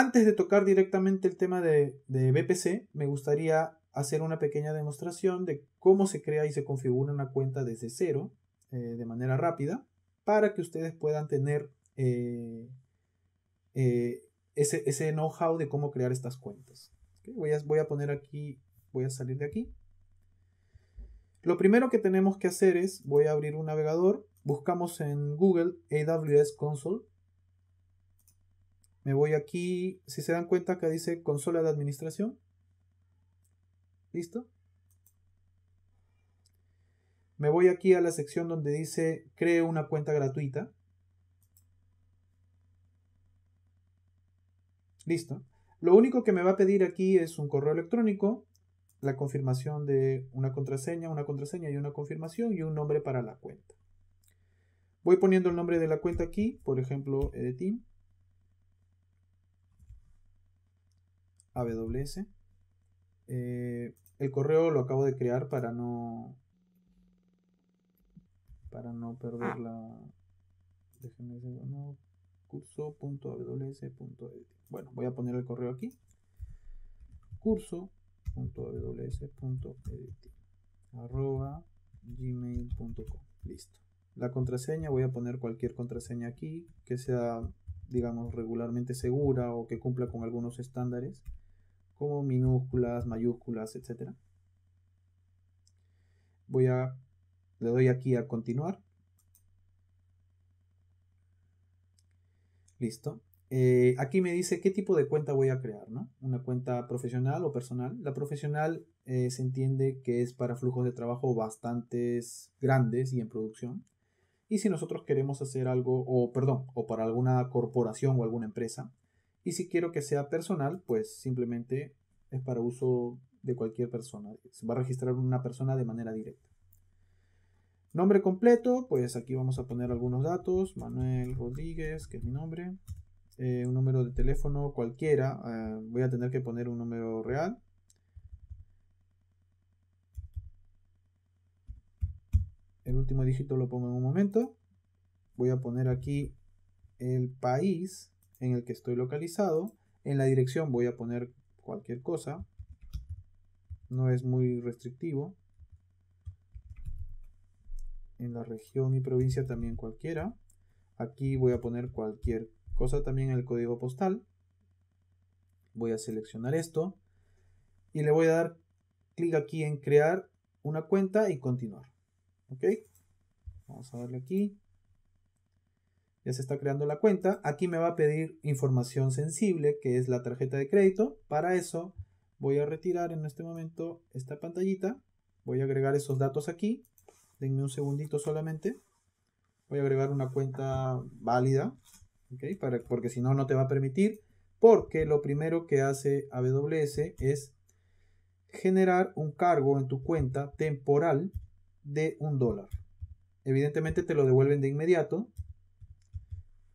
Antes de tocar directamente el tema de, BPC, me gustaría hacer una pequeña demostración de cómo se crea y se configura una cuenta desde cero eh, de manera rápida para que ustedes puedan tener eh, eh, ese, know-how de cómo crear estas cuentas. Voy, a, voy a poner aquí, voy a salir de aquí. Lo primero que tenemos que hacer es, voy a abrir un navegador, buscamos en Google AWS Console me voy aquí, si se dan cuenta acá dice consola de administración. ¿Listo? Me voy aquí a la sección donde dice cree una cuenta gratuita. Listo. Lo único que me va a pedir aquí es un correo electrónico, la confirmación de una contraseña, una contraseña y una confirmación y un nombre para la cuenta. Voy poniendo el nombre de la cuenta aquí, por ejemplo, Edetim. AWS. Eh, el correo lo acabo de crear para no. Para no perder ah. la. Déjenme decir, no, curso.aws.edu. Bueno, voy a poner el correo aquí. Curso.aws.edit. arroba gmail.com. Listo. La contraseña, voy a poner cualquier contraseña aquí que sea, digamos, regularmente segura o que cumpla con algunos estándares como minúsculas, mayúsculas, etcétera. Voy a, le doy aquí a continuar. Listo. Eh, aquí me dice qué tipo de cuenta voy a crear, ¿no? Una cuenta profesional o personal. La profesional eh, se entiende que es para flujos de trabajo bastantes grandes y en producción. Y si nosotros queremos hacer algo, o perdón, o para alguna corporación o alguna empresa, y si quiero que sea personal, pues simplemente es para uso de cualquier persona. Se va a registrar una persona de manera directa. Nombre completo, pues aquí vamos a poner algunos datos. Manuel Rodríguez, que es mi nombre. Eh, un número de teléfono cualquiera. Eh, voy a tener que poner un número real. El último dígito lo pongo en un momento. Voy a poner aquí el país en el que estoy localizado. En la dirección voy a poner cualquier cosa. No es muy restrictivo. En la región y provincia también cualquiera. Aquí voy a poner cualquier cosa también en el código postal. Voy a seleccionar esto. Y le voy a dar clic aquí en crear una cuenta y continuar. ¿Ok? Vamos a darle aquí ya se está creando la cuenta. Aquí me va a pedir información sensible, que es la tarjeta de crédito. Para eso voy a retirar en este momento esta pantallita. Voy a agregar esos datos aquí. Denme un segundito solamente. Voy a agregar una cuenta válida, Para, porque si no, no te va a permitir. Porque lo primero que hace AWS es generar un cargo en tu cuenta temporal de un dólar. Evidentemente te lo devuelven de inmediato,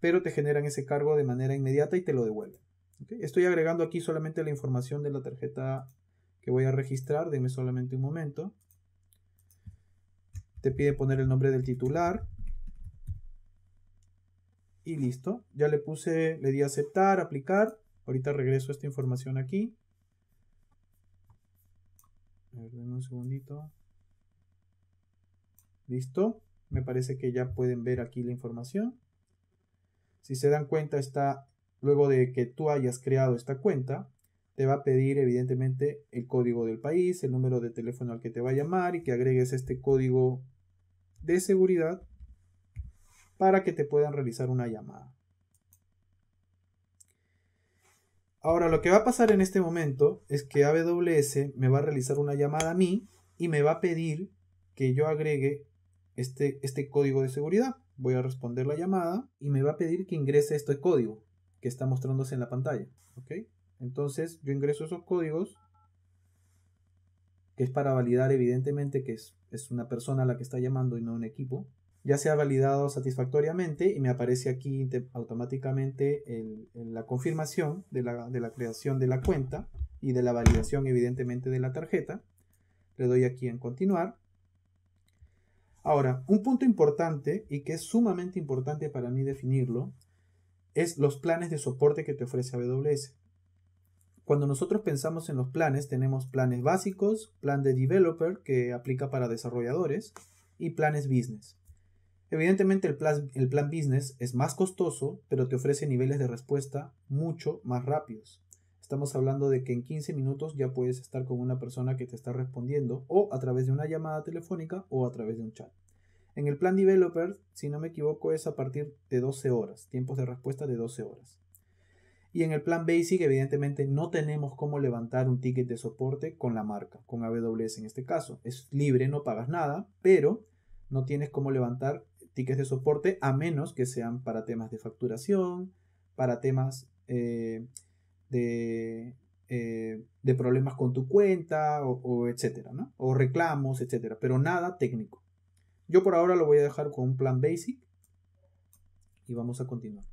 pero te generan ese cargo de manera inmediata y te lo devuelven. Estoy agregando aquí solamente la información de la tarjeta que voy a registrar, deme solamente un momento. Te pide poner el nombre del titular. Y listo, ya le puse, le di aceptar, aplicar. Ahorita regreso esta información aquí. A ver, denme un segundito. Listo, me parece que ya pueden ver aquí la información. Si se dan cuenta, está, luego de que tú hayas creado esta cuenta, te va a pedir evidentemente el código del país, el número de teléfono al que te va a llamar y que agregues este código de seguridad para que te puedan realizar una llamada. Ahora lo que va a pasar en este momento es que AWS me va a realizar una llamada a mí y me va a pedir que yo agregue este, este código de seguridad voy a responder la llamada y me va a pedir que ingrese este código que está mostrándose en la pantalla. ¿ok? Entonces yo ingreso esos códigos, que es para validar evidentemente que es, una persona la que está llamando y no un equipo. Ya se ha validado satisfactoriamente y me aparece aquí automáticamente la confirmación de la, de la creación de la cuenta y de la validación evidentemente de la tarjeta. Le doy aquí en continuar Ahora, un punto importante y que es sumamente importante para mí definirlo es los planes de soporte que te ofrece AWS. Cuando nosotros pensamos en los planes, tenemos planes básicos, plan de developer que aplica para desarrolladores y planes business. Evidentemente el plan, el plan business es más costoso, pero te ofrece niveles de respuesta mucho más rápidos. Estamos hablando de que en 15 minutos ya puedes estar con una persona que te está respondiendo o a través de una llamada telefónica o a través de un chat. En el plan developer, si no me equivoco, es a partir de 12 horas, tiempos de respuesta de 12 horas. Y en el plan basic, evidentemente, no tenemos cómo levantar un ticket de soporte con la marca, con AWS en este caso. Es libre, no pagas nada, pero no tienes cómo levantar tickets de soporte a menos que sean para temas de facturación, para temas eh, eh, de, problemas con tu cuenta o, etcétera, ¿no? O reclamos, etcétera, pero nada técnico. Yo por ahora lo voy a dejar con un plan basic y vamos a continuar.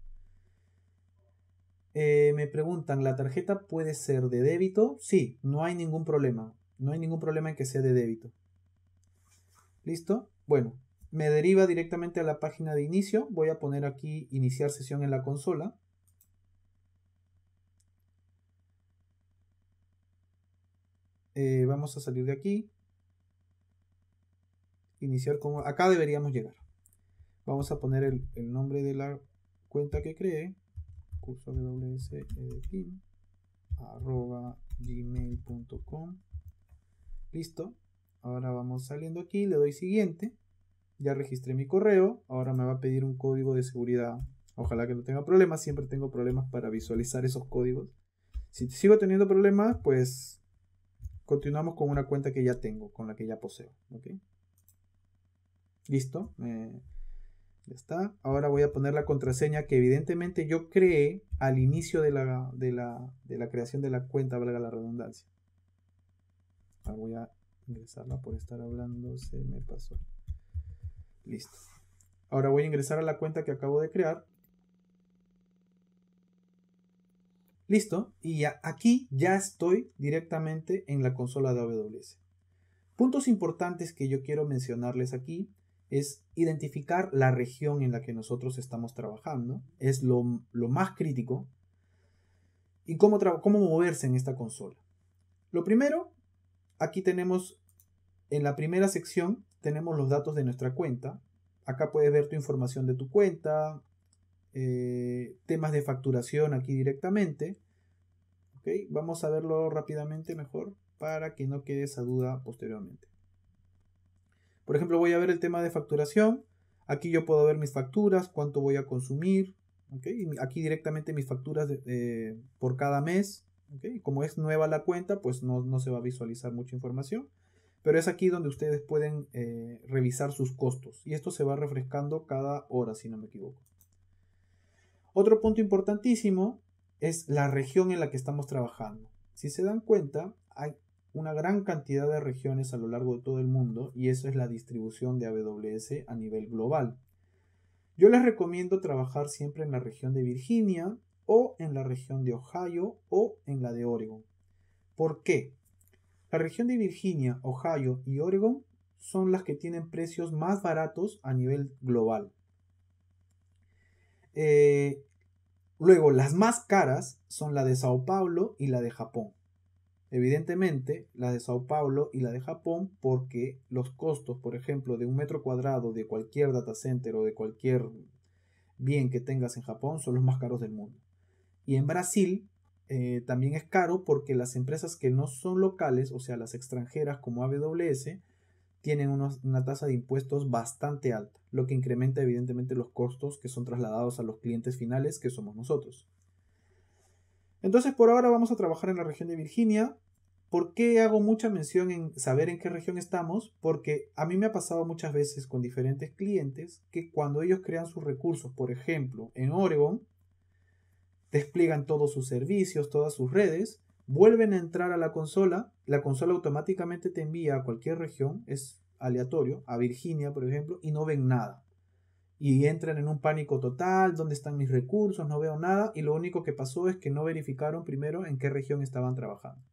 Eh, me preguntan, ¿la tarjeta puede ser de débito? Sí, no hay ningún problema. No hay ningún problema en que sea de débito. ¿Listo? Bueno, me deriva directamente a la página de inicio. Voy a poner aquí iniciar sesión en la consola. Eh, vamos a salir de aquí. Iniciar como Acá deberíamos llegar. Vamos a poner el, nombre de la cuenta que cree. Curso www.team gmail.com listo ahora vamos saliendo aquí le doy siguiente ya registré mi correo ahora me va a pedir un código de seguridad ojalá que no tenga problemas siempre tengo problemas para visualizar esos códigos si sigo teniendo problemas pues Continuamos con una cuenta que ya tengo, con la que ya poseo. Listo. Eh, ya está. Ahora voy a poner la contraseña que evidentemente yo creé al inicio de la, de la creación de la cuenta, valga la redundancia. Ahora voy a ingresarla por estar hablando, se me pasó. Listo. Ahora voy a ingresar a la cuenta que acabo de crear. Listo, y aquí ya estoy directamente en la consola de AWS. Puntos importantes que yo quiero mencionarles aquí es identificar la región en la que nosotros estamos trabajando, es lo, más crítico, y cómo, cómo moverse en esta consola. Lo primero, aquí tenemos, en la primera sección, tenemos los datos de nuestra cuenta. Acá puedes ver tu información de tu cuenta, eh, temas de facturación aquí directamente. Okay, vamos a verlo rápidamente mejor para que no quede esa duda posteriormente. Por ejemplo, voy a ver el tema de facturación. Aquí yo puedo ver mis facturas, cuánto voy a consumir. Aquí directamente mis facturas por cada mes. Como es nueva la cuenta, pues no, se va a visualizar mucha información. Pero es aquí donde ustedes pueden eh, revisar sus costos. Y esto se va refrescando cada hora, si no me equivoco. Otro punto importantísimo es la región en la que estamos trabajando. Si se dan cuenta, hay una gran cantidad de regiones a lo largo de todo el mundo y eso es la distribución de AWS a nivel global. Yo les recomiendo trabajar siempre en la región de Virginia o en la región de Ohio o en la de Oregon. ¿Por qué? La región de Virginia, Ohio y Oregon son las que tienen precios más baratos a nivel global. Eh, luego, las más caras son la de Sao Paulo y la de Japón. Evidentemente, la de Sao Paulo y la de Japón, porque los costos, por ejemplo, de un metro cuadrado de cualquier data center o de cualquier bien que tengas en Japón son los más caros del mundo. Y en Brasil eh, también es caro porque las empresas que no son locales, o sea, las extranjeras como AWS, tienen una tasa de impuestos bastante alta, lo que incrementa evidentemente los costos que son trasladados a los clientes finales, que somos nosotros. Entonces, por ahora vamos a trabajar en la región de Virginia. ¿Por qué hago mucha mención en saber en qué región estamos? Porque a mí me ha pasado muchas veces con diferentes clientes que cuando ellos crean sus recursos, por ejemplo, en Oregon, despliegan todos sus servicios, todas sus redes, vuelven a entrar a la consola, la consola automáticamente te envía a cualquier región, es aleatorio, a Virginia, por ejemplo, y no ven nada. Y entran en un pánico total, ¿dónde están mis recursos? No veo nada. Y lo único que pasó es que no verificaron primero en qué región estaban trabajando.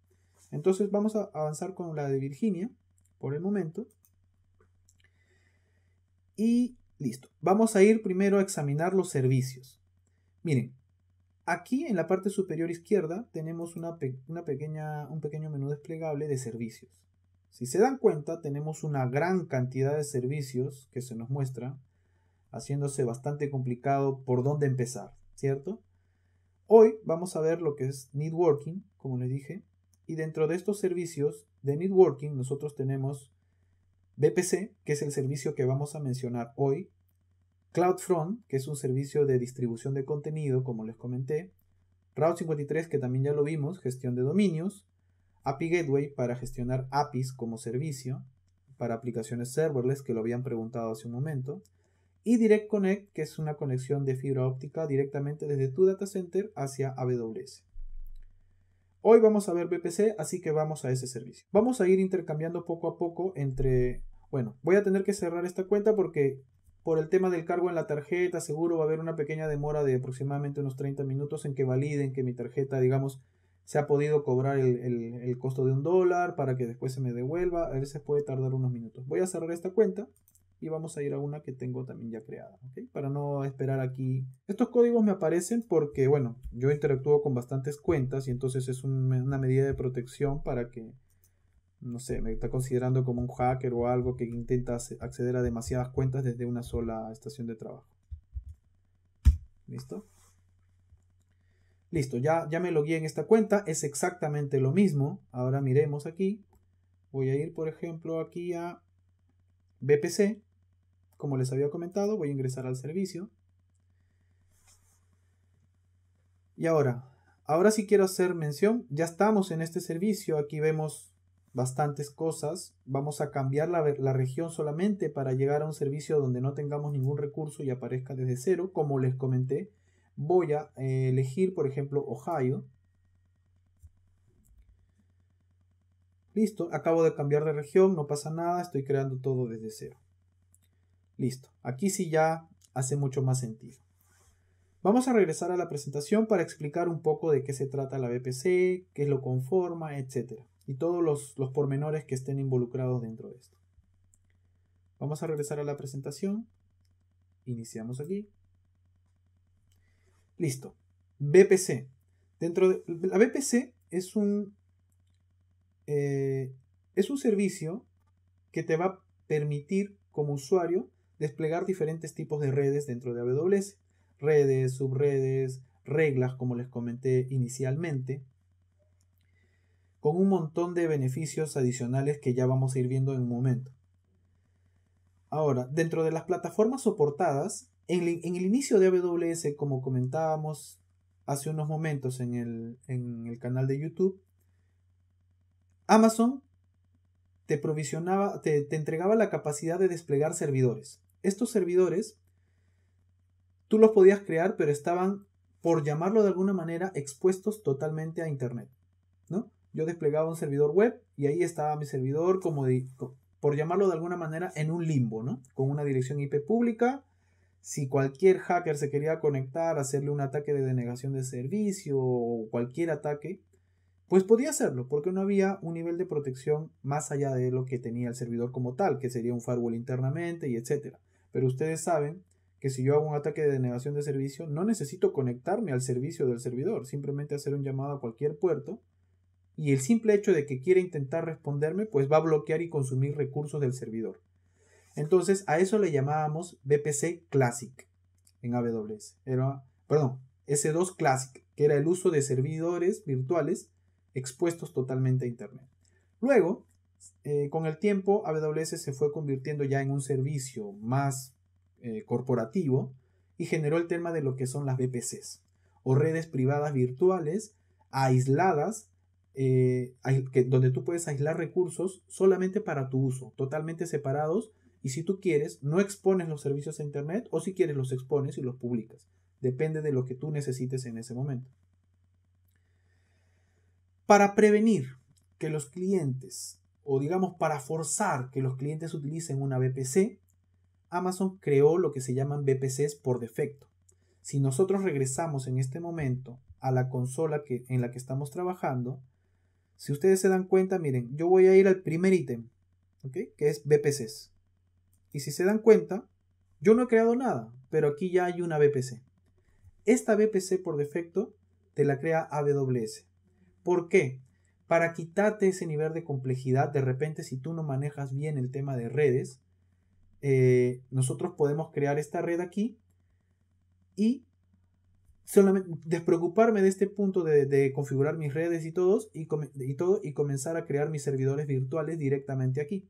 Entonces vamos a avanzar con la de Virginia por el momento. Y listo. Vamos a ir primero a examinar los servicios. Miren, Aquí en la parte superior izquierda tenemos una, pequeña, un pequeño menú desplegable de servicios. Si se dan cuenta, tenemos una gran cantidad de servicios que se nos muestra, haciéndose bastante complicado por dónde empezar, ¿cierto? Hoy vamos a ver lo que es networking, como les dije, y dentro de estos servicios de networking nosotros tenemos BPC, que es el servicio que vamos a mencionar hoy, CloudFront, que es un servicio de distribución de contenido, como les comenté. Route 53, que también ya lo vimos, gestión de dominios. API Gateway para gestionar APIs como servicio para aplicaciones serverless, que lo habían preguntado hace un momento. Y Direct Connect, que es una conexión de fibra óptica directamente desde tu data center hacia AWS. Hoy vamos a ver VPC, así que vamos a ese servicio. Vamos a ir intercambiando poco a poco entre... Bueno, voy a tener que cerrar esta cuenta porque por el tema del cargo en la tarjeta, seguro va a haber una pequeña demora de aproximadamente unos 30 minutos en que validen que mi tarjeta, digamos, se ha podido cobrar el, costo de un dólar para que después se me devuelva. A veces puede tardar unos minutos. Voy a cerrar esta cuenta y vamos a ir a una que tengo también ya creada, Para no esperar aquí. Estos códigos me aparecen porque, bueno, yo interactúo con bastantes cuentas y entonces es una medida de protección para que no sé, me está considerando como un hacker o algo que intenta acceder a demasiadas cuentas desde una sola estación de trabajo. ¿Listo? Listo, ya, ya me logué en esta cuenta, es exactamente lo mismo. Ahora miremos aquí. Voy a ir, por ejemplo, aquí a BPC. Como les había comentado, voy a ingresar al servicio. Y ahora, ahora sí quiero hacer mención, ya estamos en este servicio, aquí vemos bastantes cosas, vamos a cambiar la, región solamente para llegar a un servicio donde no tengamos ningún recurso y aparezca desde cero, como les comenté. Voy a eh, elegir, por ejemplo, Ohio. Listo, acabo de cambiar de región, no pasa nada, estoy creando todo desde cero. Listo, aquí sí ya hace mucho más sentido. Vamos a regresar a la presentación para explicar un poco de qué se trata la BPC, qué lo conforma, etcétera y todos los, pormenores que estén involucrados dentro de esto. Vamos a regresar a la presentación. Iniciamos aquí. Listo. BPC. Dentro de, la BPC es un, eh, es un servicio que te va a permitir como usuario desplegar diferentes tipos de redes dentro de AWS. Redes, subredes, reglas, como les comenté inicialmente con un montón de beneficios adicionales que ya vamos a ir viendo en un momento. Ahora, dentro de las plataformas soportadas, en, el inicio de AWS, como comentábamos hace unos momentos en el, canal de YouTube, Amazon te provisionaba, te, te, entregaba la capacidad de desplegar servidores. Estos servidores, tú los podías crear, pero estaban, por llamarlo de alguna manera, expuestos totalmente a Internet, ¿no? yo desplegaba un servidor web y ahí estaba mi servidor, como por llamarlo de alguna manera, en un limbo, ¿no? Con una dirección IP pública. Si cualquier hacker se quería conectar, hacerle un ataque de denegación de servicio o cualquier ataque, pues podía hacerlo, porque no había un nivel de protección más allá de lo que tenía el servidor como tal, que sería un firewall internamente y etcétera. Pero ustedes saben que si yo hago un ataque de denegación de servicio, no necesito conectarme al servicio del servidor, simplemente hacer un llamado a cualquier puerto y el simple hecho de que quiera intentar responderme pues va a bloquear y consumir recursos del servidor. Entonces a eso le llamábamos VPC Classic en AWS. Era, perdón, S2 Classic, que era el uso de servidores virtuales expuestos totalmente a Internet. Luego, eh, con el tiempo, AWS se fue convirtiendo ya en un servicio más eh, corporativo y generó el tema de lo que son las VPCs, o redes privadas virtuales aisladas eh, donde tú puedes aislar recursos solamente para tu uso, totalmente separados. Y si tú quieres, no expones los servicios a Internet o si quieres los expones y los publicas. Depende de lo que tú necesites en ese momento. Para prevenir que los clientes, o digamos para forzar que los clientes utilicen una VPC, Amazon creó lo que se llaman VPCs por defecto. Si nosotros regresamos en este momento a la consola que, en la que estamos trabajando, si ustedes se dan cuenta, miren, yo voy a ir al primer ítem, Que es BPCs. Y si se dan cuenta, yo no he creado nada, pero aquí ya hay una BPC. Esta BPC por defecto te la crea AWS. ¿Por qué? Para quitarte ese nivel de complejidad, de repente si tú no manejas bien el tema de redes, eh, nosotros podemos crear esta red aquí y solamente despreocuparme de este punto de, configurar mis redes y, todos, y, todo y comenzar a crear mis servidores virtuales directamente aquí.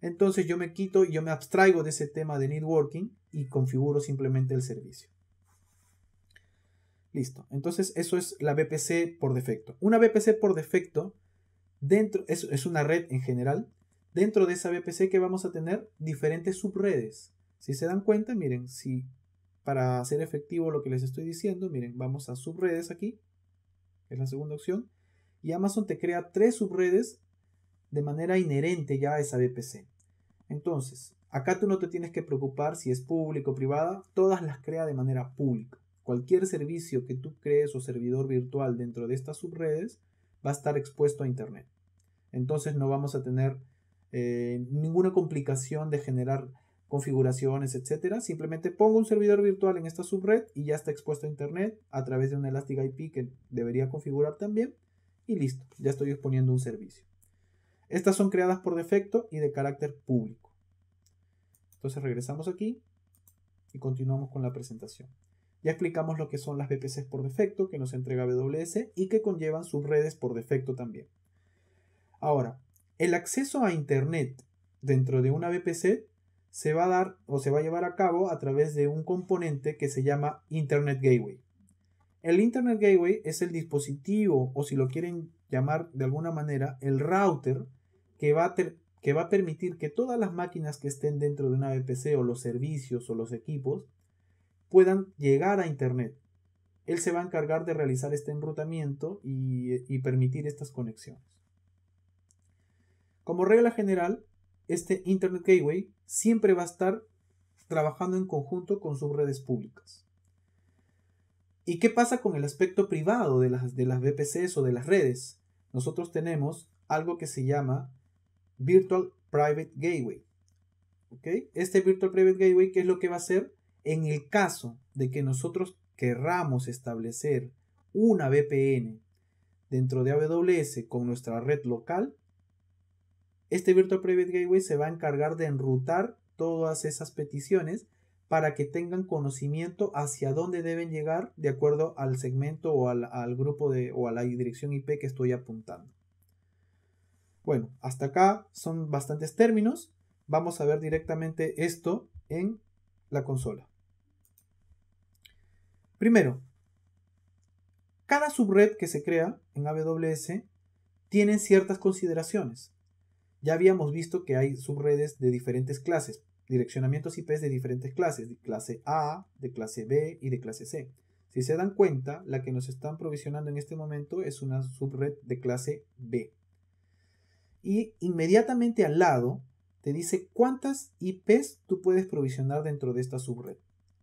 Entonces yo me quito y yo me abstraigo de ese tema de networking y configuro simplemente el servicio. Listo. Entonces eso es la VPC por defecto. Una VPC por defecto dentro es, es una red en general. Dentro de esa VPC que vamos a tener diferentes subredes. Si se dan cuenta, miren, si para hacer efectivo lo que les estoy diciendo, miren, vamos a subredes aquí, es la segunda opción, y Amazon te crea tres subredes de manera inherente ya a esa VPC. Entonces, acá tú no te tienes que preocupar si es público o privada, todas las crea de manera pública. Cualquier servicio que tú crees o servidor virtual dentro de estas subredes va a estar expuesto a Internet. Entonces no vamos a tener eh, ninguna complicación de generar configuraciones, etcétera. Simplemente pongo un servidor virtual en esta subred y ya está expuesto a internet a través de una Elastic IP que debería configurar también. Y listo, ya estoy exponiendo un servicio. Estas son creadas por defecto y de carácter público. Entonces regresamos aquí y continuamos con la presentación. Ya explicamos lo que son las VPCs por defecto que nos entrega AWS y que conllevan subredes por defecto también. Ahora, el acceso a Internet dentro de una VPC se va a dar o se va a llevar a cabo a través de un componente que se llama Internet Gateway. El Internet Gateway es el dispositivo o si lo quieren llamar de alguna manera, el router que va a, que va a permitir que todas las máquinas que estén dentro de una VPC o los servicios o los equipos puedan llegar a Internet. Él se va a encargar de realizar este enrutamiento y permitir estas conexiones. Como regla general, este Internet Gateway siempre va a estar trabajando en conjunto con sus redes públicas. ¿Y qué pasa con el aspecto privado de las, de las VPCs o de las redes? Nosotros tenemos algo que se llama Virtual Private Gateway. ¿Ok? Este Virtual Private Gateway, ¿qué es lo que va a hacer? En el caso de que nosotros querramos establecer una VPN dentro de AWS con nuestra red local, este Virtual Private Gateway se va a encargar de enrutar todas esas peticiones para que tengan conocimiento hacia dónde deben llegar de acuerdo al segmento o al, grupo de, o a la dirección IP que estoy apuntando. Bueno, hasta acá son bastantes términos. Vamos a ver directamente esto en la consola. Primero, cada subred que se crea en AWS tiene ciertas consideraciones. Ya habíamos visto que hay subredes de diferentes clases, direccionamientos IPs de diferentes clases, de clase A, de clase B y de clase C. Si se dan cuenta, la que nos están provisionando en este momento es una subred de clase B. Y inmediatamente al lado te dice cuántas IPs tú puedes provisionar dentro de esta subred.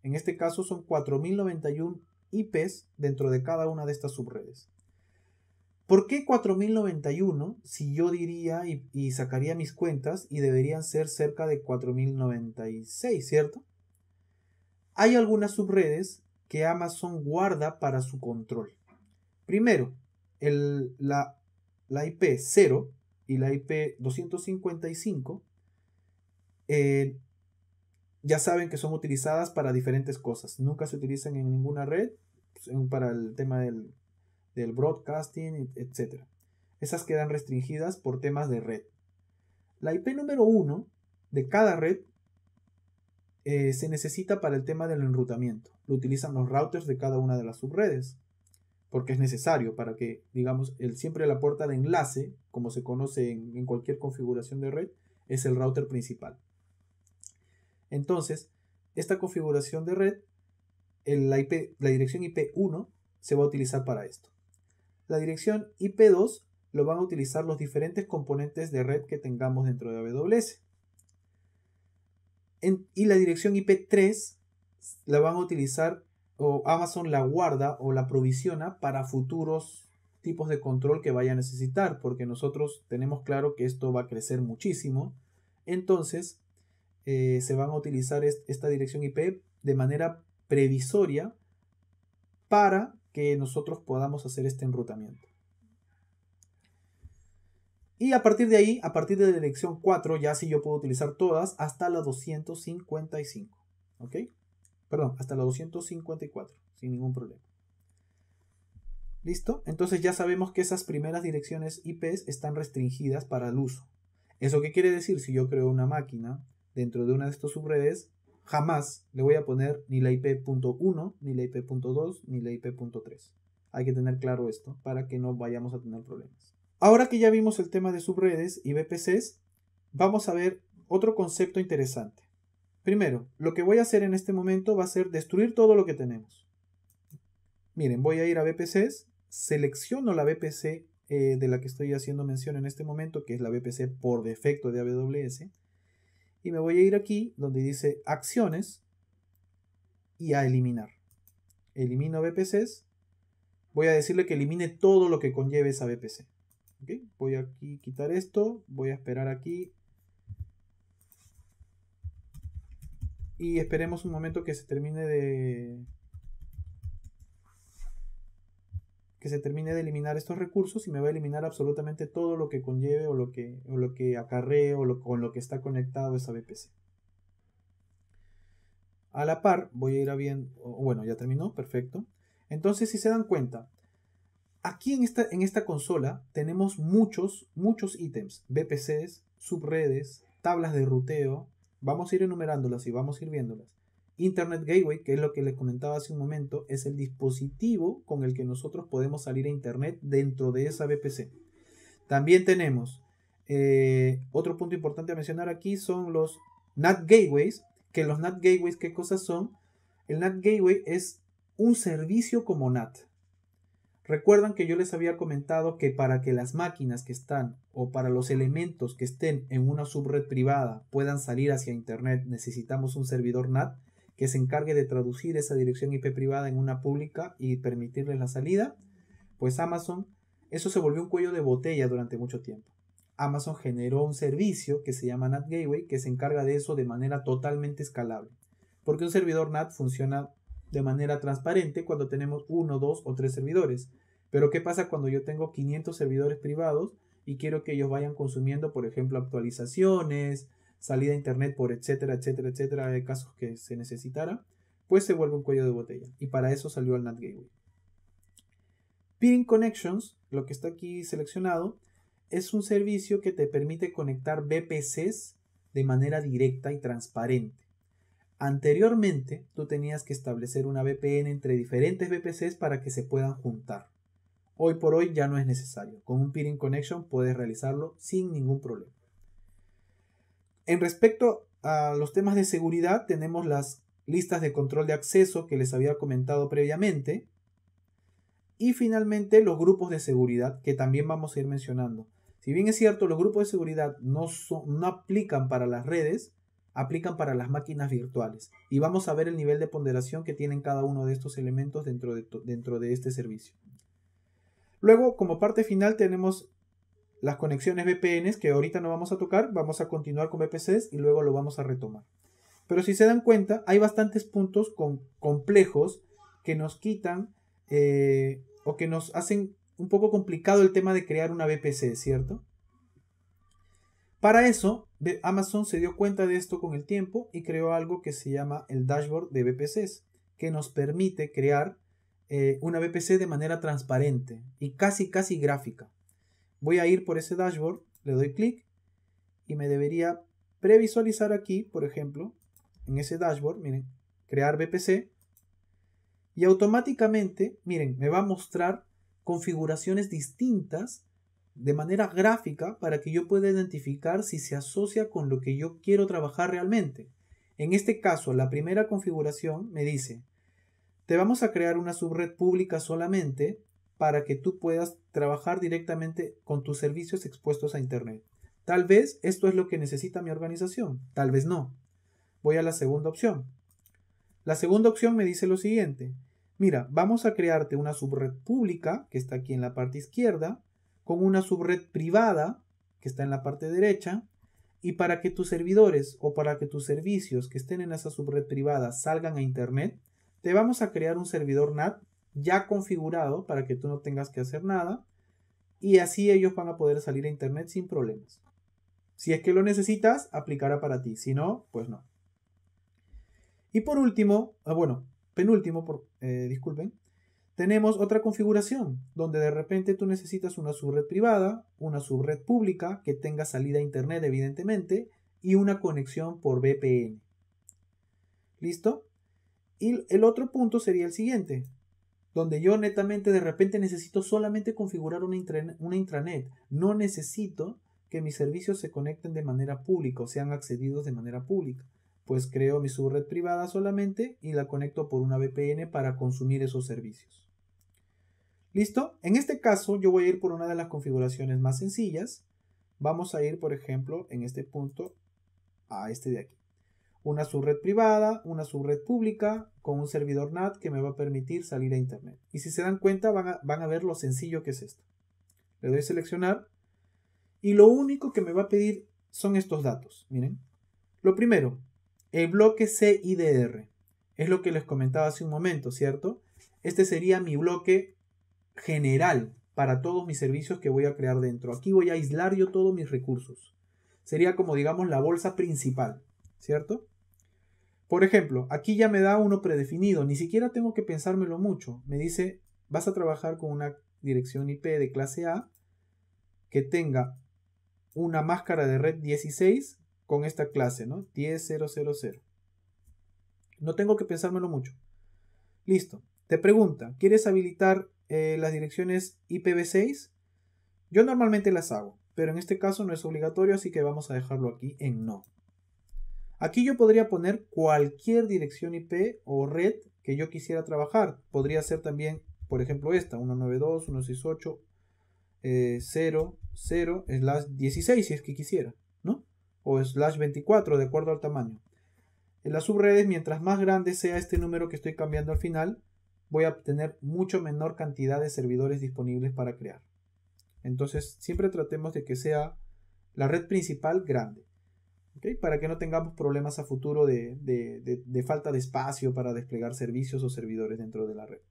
En este caso son 4091 IPs dentro de cada una de estas subredes. ¿Por qué 4091 si yo diría y, sacaría mis cuentas y deberían ser cerca de 4096, ¿cierto? Hay algunas subredes que Amazon guarda para su control. Primero, la, IP 0 y la IP 255 eh, ya saben que son utilizadas para diferentes cosas. Nunca se utilizan en ninguna red pues, para el tema del del broadcasting, etc. Esas quedan restringidas por temas de red. La IP número 1 de cada red eh, se necesita para el tema del enrutamiento. Lo utilizan los routers de cada una de las subredes, porque es necesario para que, digamos, siempre la puerta de enlace, como se conoce en, cualquier configuración de red, es el router principal. Entonces, esta configuración de red, IP, la dirección IP1 se va a utilizar para esto. La dirección IP2 lo van a utilizar los diferentes componentes de red que tengamos dentro de AWS. y la dirección IP3 la van a utilizar o Amazon la guarda o la provisiona para futuros tipos de control que vaya a necesitar, porque nosotros tenemos claro que esto va a crecer muchísimo. Entonces, eh, se van a utilizar esta dirección IP de manera previsoria para que nosotros podamos hacer este enrutamiento. Y a partir de ahí, a partir de la dirección 4, ya sí yo puedo utilizar todas hasta la 255. ¿Ok? Perdón, hasta la 254, sin ningún problema. ¿Listo? Entonces ya sabemos que esas primeras direcciones IPs están restringidas para el uso. ¿Eso qué quiere decir? Si yo creo una máquina dentro de una de estas subredes, jamás le voy a poner ni la IP.1, ni la IP.2, ni la IP.3. Hay que tener claro esto para que no vayamos a tener problemas. Ahora que ya vimos el tema de subredes y VPCs, vamos a ver otro concepto interesante. Primero, lo que voy a hacer en este momento va a ser destruir todo lo que tenemos. Miren, voy a ir a VPCs, selecciono la VPC eh, de la que estoy haciendo mención en este momento, que es la VPC por defecto de AWS, y me voy a ir aquí donde dice acciones y a eliminar. Elimino BPCs. Voy a decirle que elimine todo lo que conlleve esa BPC. Voy aquí a quitar esto. Voy a esperar aquí. Y esperemos un momento que se termine de, se termine de eliminar estos recursos y me va a eliminar absolutamente todo lo que conlleve o lo que, o lo que acarree o con lo que está conectado esa VPC. A la par, voy a ir a bien, bueno, ya terminó, perfecto. Entonces, si se dan cuenta, aquí en esta, en esta consola tenemos muchos, muchos ítems, VPCs, subredes, tablas de ruteo, vamos a ir enumerándolas y vamos a ir viéndolas. Internet Gateway, que es lo que les comentaba hace un momento, es el dispositivo con el que nosotros podemos salir a Internet dentro de esa VPC. También tenemos eh, otro punto importante a mencionar aquí son los NAT Gateways, que los NAT Gateways, ¿qué cosas son? El NAT Gateway es un servicio como NAT. Recuerdan que yo les había comentado que para que las máquinas que están o para los elementos que estén en una subred privada puedan salir hacia Internet necesitamos un servidor NAT que se encargue de traducir esa dirección IP privada en una pública y permitirles la salida, pues Amazon, eso se volvió un cuello de botella durante mucho tiempo. Amazon generó un servicio que se llama NAT Gateway que se encarga de eso de manera totalmente escalable, porque un servidor NAT funciona de manera transparente cuando tenemos uno, dos o tres servidores. Pero ¿qué pasa cuando yo tengo 500 servidores privados y quiero que ellos vayan consumiendo, por ejemplo, actualizaciones, salida a internet por etcétera, etcétera, etcétera, de casos que se necesitara, pues se vuelve un cuello de botella. Y para eso salió el NAT Gateway. Peering Connections, lo que está aquí seleccionado, es un servicio que te permite conectar VPCs de manera directa y transparente. Anteriormente, tú tenías que establecer una VPN entre diferentes VPCs para que se puedan juntar. Hoy por hoy ya no es necesario. Con un peering connection puedes realizarlo sin ningún problema. En respecto a los temas de seguridad, tenemos las listas de control de acceso que les había comentado previamente. Y finalmente los grupos de seguridad que también vamos a ir mencionando. Si bien es cierto, los grupos de seguridad no, no aplican para las redes, aplican para las máquinas virtuales. Y vamos a ver el nivel de ponderación que tienen cada uno de estos elementos dentro de, dentro de este servicio. Luego, como parte final, tenemos las conexiones VPNs, que ahorita no vamos a tocar, vamos a continuar con VPCs y luego lo vamos a retomar. Pero si se dan cuenta, hay bastantes puntos con, complejos que nos quitan eh, o que nos hacen un poco complicado el tema de crear una VPC, ¿cierto? Para eso, Amazon se dio cuenta de esto con el tiempo y creó algo que se llama el dashboard de VPCs, que nos permite crear eh, una VPC de manera transparente y casi, casi gráfica. Voy a ir por ese dashboard, le doy clic y me debería previsualizar aquí, por ejemplo, en ese dashboard, miren, crear BPC. Y automáticamente, miren, me va a mostrar configuraciones distintas de manera gráfica para que yo pueda identificar si se asocia con lo que yo quiero trabajar realmente. En este caso, la primera configuración me dice, te vamos a crear una subred pública solamente para que tú puedas trabajar directamente con tus servicios expuestos a Internet. Tal vez esto es lo que necesita mi organización, tal vez no. Voy a la segunda opción. La segunda opción me dice lo siguiente. Mira, vamos a crearte una subred pública, que está aquí en la parte izquierda, con una subred privada, que está en la parte derecha, y para que tus servidores o para que tus servicios que estén en esa subred privada salgan a Internet, te vamos a crear un servidor NAT ya configurado para que tú no tengas que hacer nada. Y así ellos van a poder salir a internet sin problemas. Si es que lo necesitas, aplicará para ti. Si no, pues no. Y por último, ah, bueno, penúltimo, por, eh, disculpen, tenemos otra configuración donde de repente tú necesitas una subred privada, una subred pública que tenga salida a internet evidentemente y una conexión por VPN. ¿Listo? Y el otro punto sería el siguiente donde yo netamente de repente necesito solamente configurar una, intranet, No necesito que mis servicios se conecten de manera pública o sean accedidos de manera pública. Pues creo mi subred privada solamente y la conecto por una VPN para consumir esos servicios. ¿Listo? En este caso yo voy a ir por una de las configuraciones más sencillas. Vamos a ir, por ejemplo, en este punto a este de aquí una subred privada, una subred pública con un servidor NAT que me va a permitir salir a internet. Y si se dan cuenta van a, ver lo sencillo que es esto. Le doy a seleccionar y lo único que me va a pedir son estos datos. Miren, lo primero, el bloque CIDR. Es lo que les comentaba hace un momento, ¿cierto? Este sería mi bloque general para todos mis servicios que voy a crear dentro. Aquí voy a aislar yo todos mis recursos. Sería como digamos la bolsa principal. ¿cierto? Por ejemplo, aquí ya me da uno predefinido, ni siquiera tengo que pensármelo mucho. Me dice, vas a trabajar con una dirección IP de clase A que tenga una máscara de red 16 con esta clase, ¿no? 10000. No tengo que pensármelo mucho. Listo. Te pregunta, ¿quieres habilitar eh, las direcciones IPv6? Yo normalmente las hago, pero en este caso no es obligatorio, así que vamos a dejarlo aquí en no. Aquí yo podría poner cualquier dirección IP o red que yo quisiera trabajar. Podría ser también, por ejemplo, esta, 192, eh, slash 16 si es que quisiera, ¿no? O slash 24, de acuerdo al tamaño. En las subredes, mientras más grande sea este número que estoy cambiando al final, voy a tener mucho menor cantidad de servidores disponibles para crear. Entonces, siempre tratemos de que sea la red principal grande para que no tengamos problemas a futuro de, falta de espacio para desplegar servicios o servidores dentro de la red.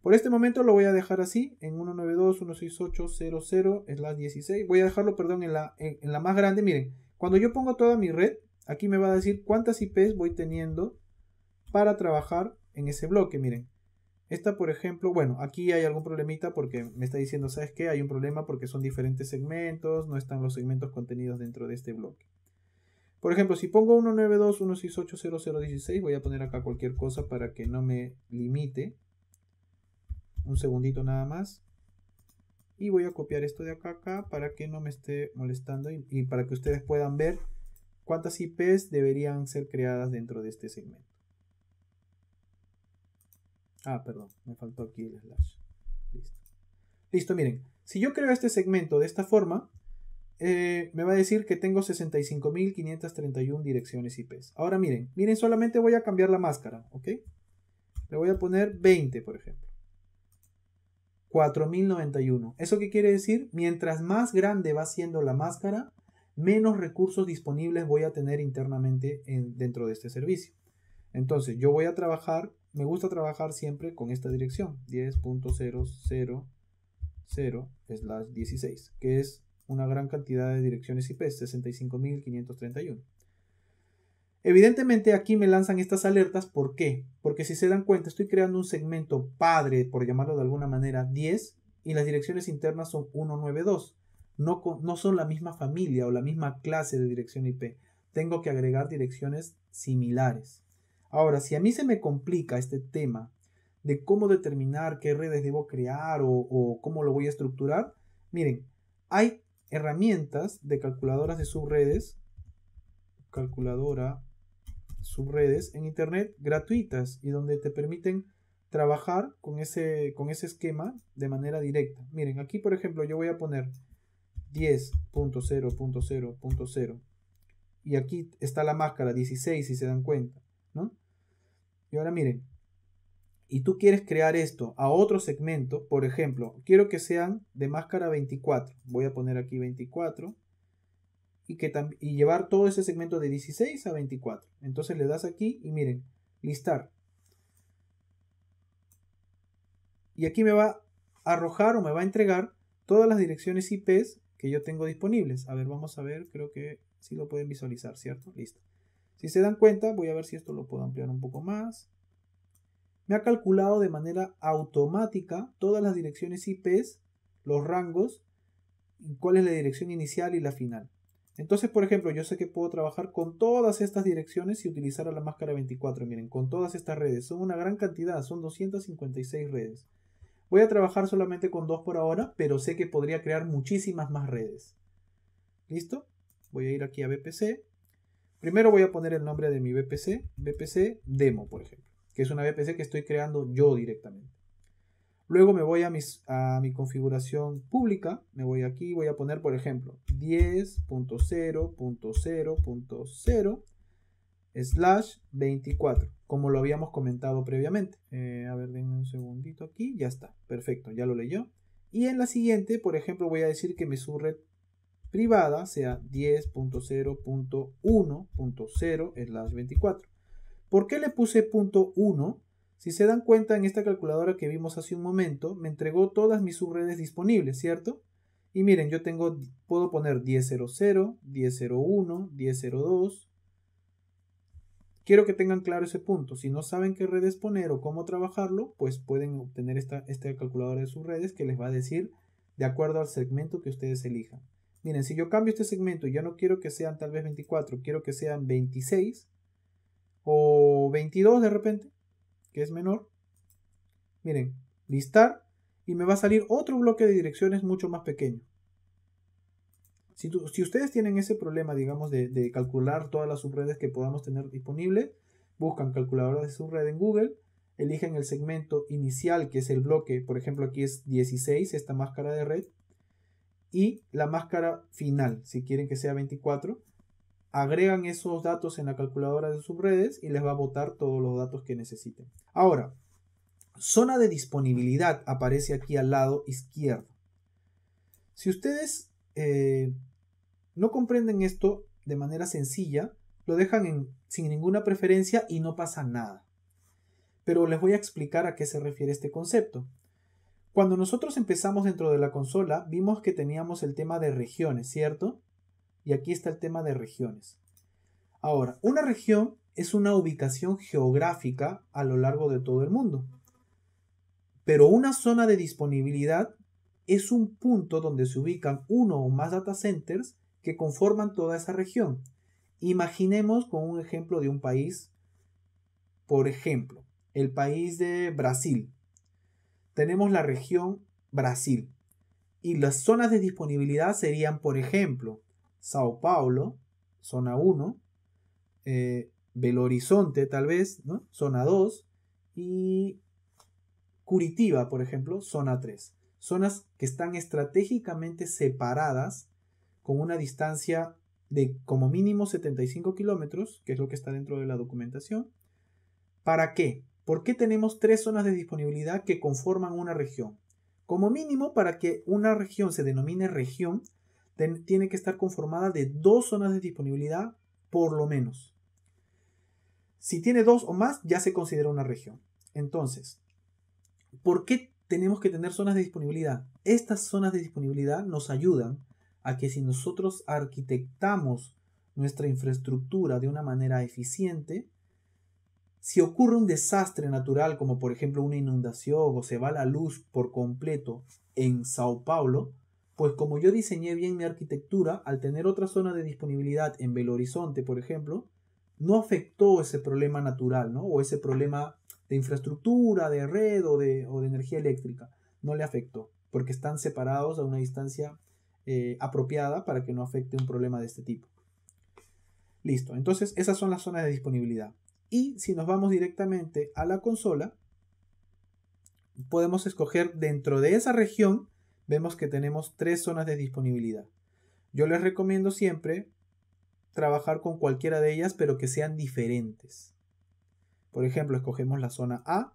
Por este momento lo voy a dejar así, en 192.168.00/16. Voy a dejarlo, perdón, en la, en la más grande. Miren, cuando yo pongo toda mi red, aquí me va a decir cuántas IPs voy teniendo para trabajar en ese bloque. Miren, esta por ejemplo, bueno, aquí hay algún problemita porque me está diciendo, ¿sabes qué? Hay un problema porque son diferentes segmentos, no están los segmentos contenidos dentro de este bloque. Por ejemplo, si pongo 192.168.0016, voy a poner acá cualquier cosa para que no me limite. Un segundito nada más. Y voy a copiar esto de acá acá para que no me esté molestando y, para que ustedes puedan ver cuántas IPs deberían ser creadas dentro de este segmento. Ah, perdón, me faltó aquí el slash. Listo. Listo, miren. Si yo creo este segmento de esta forma, eh, me va a decir que tengo 65.531 direcciones IP. Ahora miren, miren, solamente voy a cambiar la máscara, ¿ok? Le voy a poner 20, por ejemplo. 4091. ¿Eso qué quiere decir? Mientras más grande va siendo la máscara, menos recursos disponibles voy a tener internamente dentro de este servicio. Entonces, yo voy a trabajar, me gusta trabajar siempre con esta dirección, 10.000 slash 16, que es una gran cantidad de direcciones IP, 65.531. Evidentemente aquí me lanzan estas alertas, ¿por qué? Porque si se dan cuenta estoy creando un segmento padre, por llamarlo de alguna manera, 10, y las direcciones internas son 192. No, no son la misma familia o la misma clase de dirección IP. Tengo que agregar direcciones similares. Ahora, si a mí se me complica este tema de cómo determinar qué redes debo crear o, o, cómo lo voy a estructurar, miren, hay herramientas de calculadoras de subredes, calculadora subredes en internet gratuitas y donde te permiten trabajar con ese, con ese esquema de manera directa. Miren, aquí por ejemplo yo voy a poner 10.0.0.0 y aquí está la máscara 16 si se dan cuenta, ¿no? Y ahora miren, y tú quieres crear esto a otro segmento, por ejemplo, quiero que sean de máscara 24, voy a poner aquí 24, y, que y llevar todo ese segmento de 16 a 24. Entonces le das aquí y miren, listar. Y aquí me va a arrojar o me va a entregar todas las direcciones IP que yo tengo disponibles. A ver, vamos a ver, creo que sí lo pueden visualizar, ¿cierto? Listo. Si se dan cuenta, voy a ver si esto lo puedo ampliar un poco más me ha calculado de manera automática todas las direcciones IPs, los rangos, cuál es la dirección inicial y la final. Entonces, por ejemplo, yo sé que puedo trabajar con todas estas direcciones y utilizar a la máscara 24. Miren, con todas estas redes. Son una gran cantidad, son 256 redes. Voy a trabajar solamente con dos por ahora, pero sé que podría crear muchísimas más redes. ¿Listo? Voy a ir aquí a BPC. Primero voy a poner el nombre de mi BPC, BPC Demo, por ejemplo que es una VPC que estoy creando yo directamente. Luego me voy a, a mi configuración pública, me voy aquí, y voy a poner por ejemplo 10.0.0.0 slash 24, como lo habíamos comentado previamente. Eh, a ver, denme un segundito aquí, ya está, perfecto, ya lo leyó. Y en la siguiente, por ejemplo, voy a decir que mi subred privada sea 10.0.1.0 slash 24. ¿Por qué le puse punto 1? Si se dan cuenta, en esta calculadora que vimos hace un momento, me entregó todas mis subredes disponibles, ¿cierto? Y miren, yo tengo, puedo poner 10.00, 10.01, 10.02. Quiero que tengan claro ese punto. Si no saben qué redes poner o cómo trabajarlo, pues pueden obtener esta, calculadora de subredes que les va a decir de acuerdo al segmento que ustedes elijan. Miren, si yo cambio este segmento y ya no quiero que sean tal vez 24, quiero que sean 26, o 22 de repente, que es menor. Miren, listar y me va a salir otro bloque de direcciones mucho más pequeño. Si, ustedes tienen ese problema, digamos, de, de, calcular todas las subredes que podamos tener disponibles, buscan calculadora de subred en Google, eligen el segmento inicial, que es el bloque, por ejemplo, aquí es 16, esta máscara de red, y la máscara final, si quieren que sea 24, agregan esos datos en la calculadora de sus redes y les va a botar todos los datos que necesiten. Ahora, zona de disponibilidad aparece aquí al lado izquierdo. Si ustedes eh, no comprenden esto de manera sencilla, lo dejan sin ninguna preferencia y no pasa nada. Pero les voy a explicar a qué se refiere este concepto. Cuando nosotros empezamos dentro de la consola, vimos que teníamos el tema de regiones, ¿cierto? Y aquí está el tema de regiones. Ahora, una región es una ubicación geográfica a lo largo de todo el mundo. Pero una zona de disponibilidad es un punto donde se ubican uno o más data centers que conforman toda esa región. Imaginemos con un ejemplo de un país, por ejemplo, el país de Brasil. Tenemos la región Brasil y las zonas de disponibilidad serían, por ejemplo, Sao Paulo, zona 1, eh, Belo Horizonte tal vez, zona 2, y Curitiba, por ejemplo, zona 3. Zonas que están estratégicamente separadas con una distancia de como mínimo 75 kilómetros, que es lo que está dentro de la documentación. ¿Para qué? ¿Por qué tenemos tres zonas de disponibilidad que conforman una región? Como mínimo, para que una región se denomine región, tiene que estar conformada de dos zonas de disponibilidad por lo menos. Si tiene dos o más, ya se considera una región. Entonces, ¿por qué tenemos que tener zonas de disponibilidad? Estas zonas de disponibilidad nos ayudan a que si nosotros arquitectamos nuestra infraestructura de una manera eficiente, si ocurre un desastre natural como por ejemplo una inundación o se va la luz por completo en Sao Paulo, pues como yo diseñé bien mi arquitectura, al tener otra zona de disponibilidad en Belo Horizonte, por ejemplo, no afectó ese problema natural, ¿no? O ese problema de infraestructura, de red o de, energía eléctrica. No le afectó, porque están separados a una distancia eh, apropiada para que no afecte un problema de este tipo. Listo, entonces esas son las zonas de disponibilidad. Y si nos vamos directamente a la consola, podemos escoger dentro de esa región vemos que tenemos tres zonas de disponibilidad. Yo les recomiendo siempre trabajar con cualquiera de ellas, pero que sean diferentes. Por ejemplo, escogemos la zona A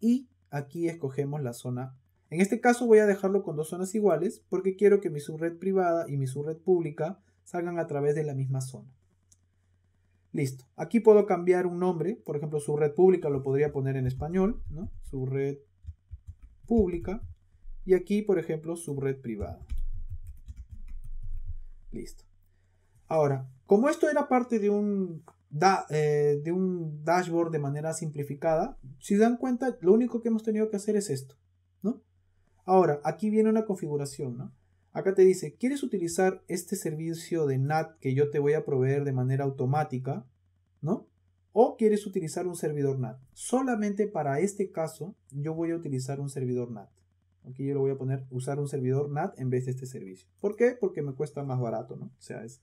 y aquí escogemos la zona en este caso voy a dejarlo con dos zonas iguales porque quiero que mi subred privada y mi subred pública salgan a través de la misma zona. Listo. Aquí puedo cambiar un nombre. Por ejemplo, subred pública lo podría poner en español. ¿no? Subred pública. Y aquí, por ejemplo, subred privada. Listo. Ahora, como esto era parte de un, eh, de un dashboard de manera simplificada, si se dan cuenta, lo único que hemos tenido que hacer es esto. ¿no? Ahora, aquí viene una configuración. Acá te dice, ¿quieres utilizar este servicio de NAT que yo te voy a proveer de manera automática? ¿No? o quieres utilizar un servidor NAT. Solamente para este caso yo voy a utilizar un servidor NAT. Aquí yo le voy a poner usar un servidor NAT en vez de este servicio. ¿Por qué? Porque me cuesta más barato, ¿no? O sea, es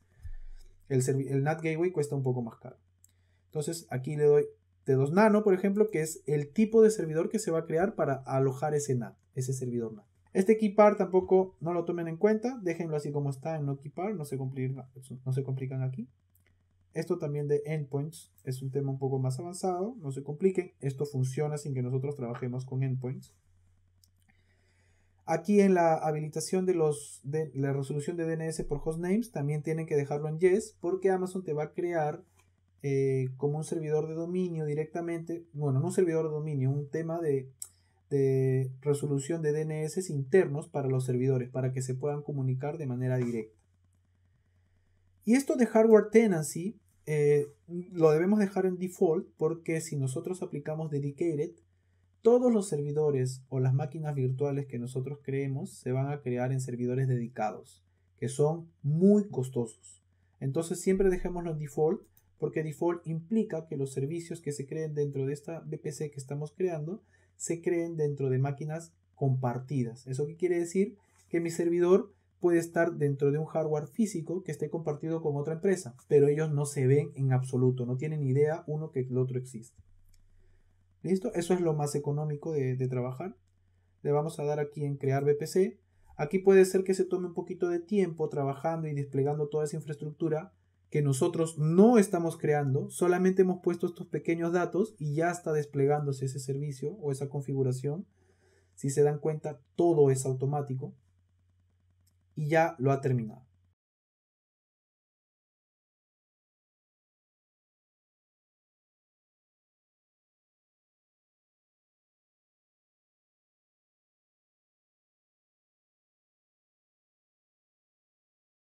el, el NAT Gateway cuesta un poco más caro. Entonces aquí le doy t 2 nano, por ejemplo, que es el tipo de servidor que se va a crear para alojar ese NAT, ese servidor NAT. Este keypar tampoco no lo tomen en cuenta, déjenlo así como está en no keypar, no se, no se complican aquí. Esto también de endpoints es un tema un poco más avanzado, no se compliquen, esto funciona sin que nosotros trabajemos con endpoints. Aquí en la habilitación de, los, de la resolución de DNS por hostnames también tienen que dejarlo en yes porque Amazon te va a crear eh, como un servidor de dominio directamente, bueno, no un servidor de dominio, un tema de, resolución de DNS internos para los servidores para que se puedan comunicar de manera directa. Y esto de hardware tenancy eh, lo debemos dejar en default porque si nosotros aplicamos dedicated todos los servidores o las máquinas virtuales que nosotros creemos se van a crear en servidores dedicados, que son muy costosos. Entonces siempre dejémoslo en default, porque default implica que los servicios que se creen dentro de esta VPC que estamos creando se creen dentro de máquinas compartidas. ¿Eso qué quiere decir? Que mi servidor puede estar dentro de un hardware físico que esté compartido con otra empresa, pero ellos no se ven en absoluto, no tienen idea uno que el otro existe. ¿Listo? Eso es lo más económico de, trabajar. Le vamos a dar aquí en crear VPC. Aquí puede ser que se tome un poquito de tiempo trabajando y desplegando toda esa infraestructura que nosotros no estamos creando, solamente hemos puesto estos pequeños datos y ya está desplegándose ese servicio o esa configuración. Si se dan cuenta, todo es automático y ya lo ha terminado.